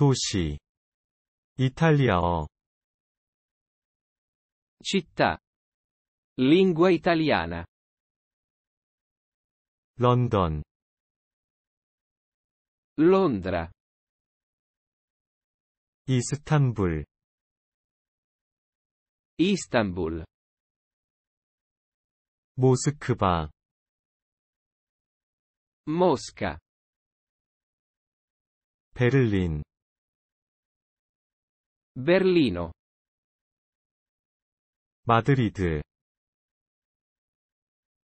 도시 이탈리아어 città lingua italiana 런던 Londra 이스탄불 Istanbul 모스크바 Mosca 베를린 Berlino. Madrid.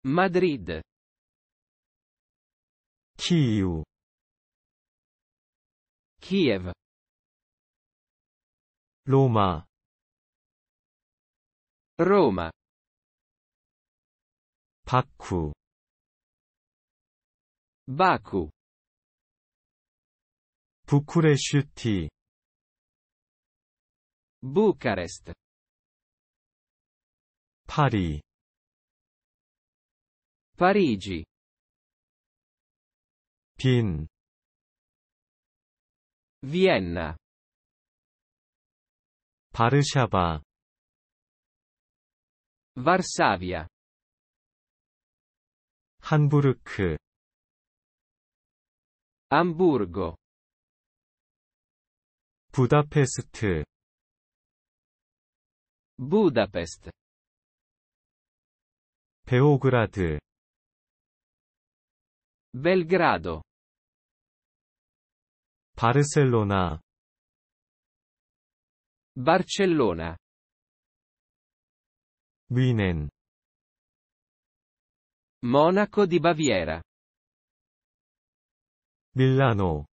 Madrid. Kiev. Kiev. Roma. Roma. Baku. 바쿠. 부쿠레슈티. Bucarest. 파리 Parigi. 빈 Vienna. 바르샤바 Varsavia. Hamburg. Amburgo. Budapest. Budapest. Beograd. Belgrado. Barcellona. Barcellona. 뮌헨 Monaco di Baviera. Milano.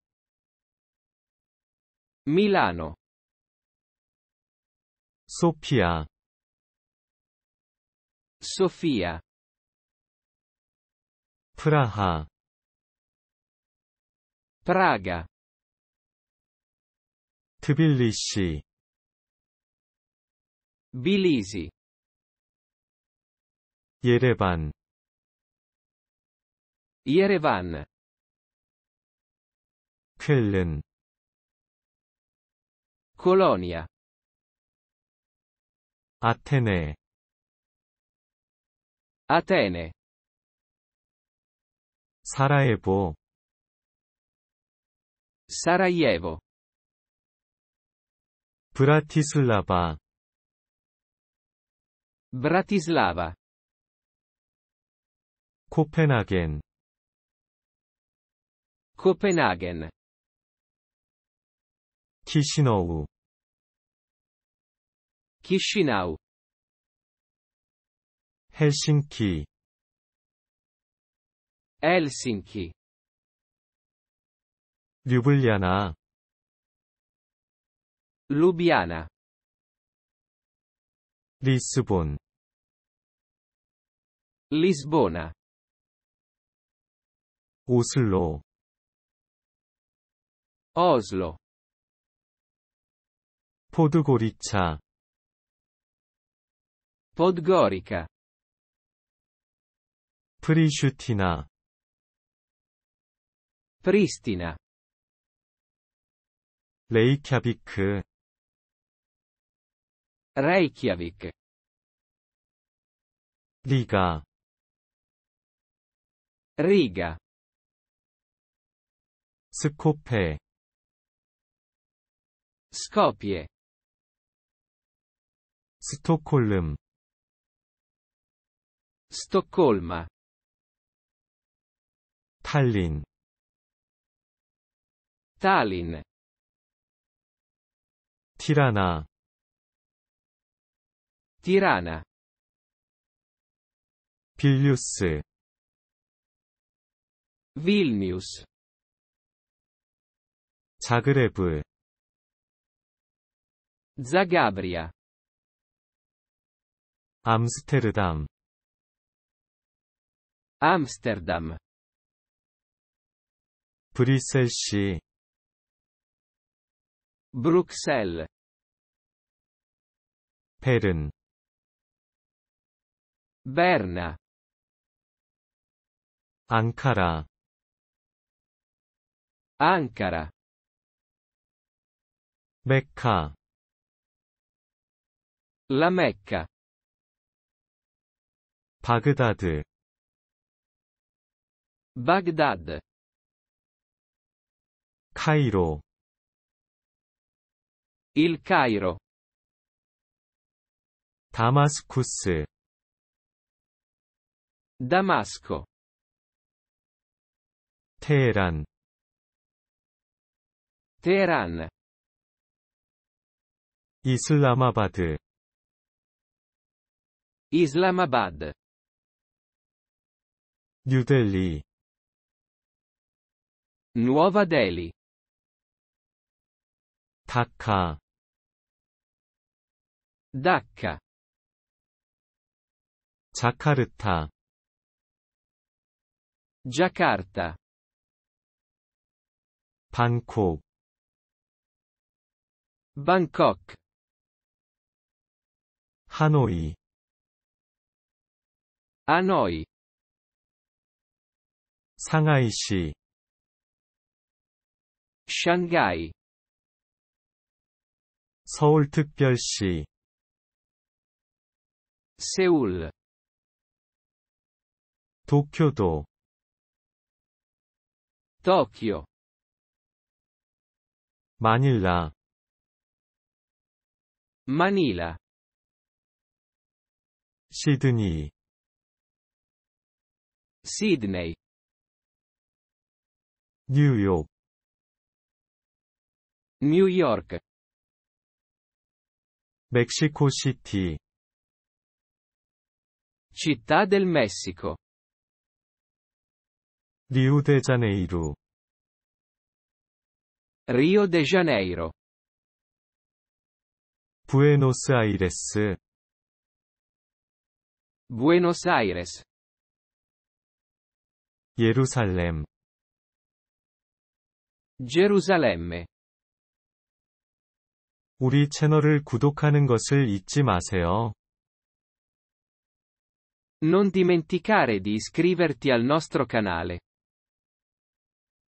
Milano. Sofia. Sofia Praha. Praga Tbilisi. Bilisi 예레반 Yerevan 쾰른 Colonia Atene. Atene. Sarajevo. Sarajevo. Bratislava. Bratislava. Copenaghen. Copenaghen. 키시노우 Chișinău 헬싱키 Helsinki 류블리아나 Ljubljana 리스본 Lisbona 오슬로 Oslo 포드고리차 Podgorica. Pristina. Pristina. Reykjavik. Reykjavik. Riga. Riga. Skopje. Skopje. 스톡홀름 Stoccolma. 탈린 Tallinn. Tirana. Tirana. 빌뉴스 Vilnius. Zagreb. Zagabria. Amsterdam. Amsterdam. 브뤼셀시 Bruxelles. 베른 Berna. 앙카라 Ankara. 메카 La Mecca. 바그다드 Baghdad. Cairo. Il Cairo. Damascus. Damasco. Teheran. Teheran. Islamabad. Islamabad. New Delhi. Nuova Delhi. Dhaka. Dhaka. Jakarta. Jakarta. Bangkok. Bangkok. Hanoi. Hanoi. 상하이시 샹가이 서울특별시 세울 도쿄도 도쿄 마닐라 마닐라 시드니 시드네 뉴욕 New York. Mexico City. Città del Messico. Rio de Janeiro. Rio de Janeiro. Buenos Aires. Buenos Aires. Jerusalem Gerusalemme. 우리 채널을 구독하는 것을 잊지 마세요. Non dimenticare di iscriverti al nostro canale.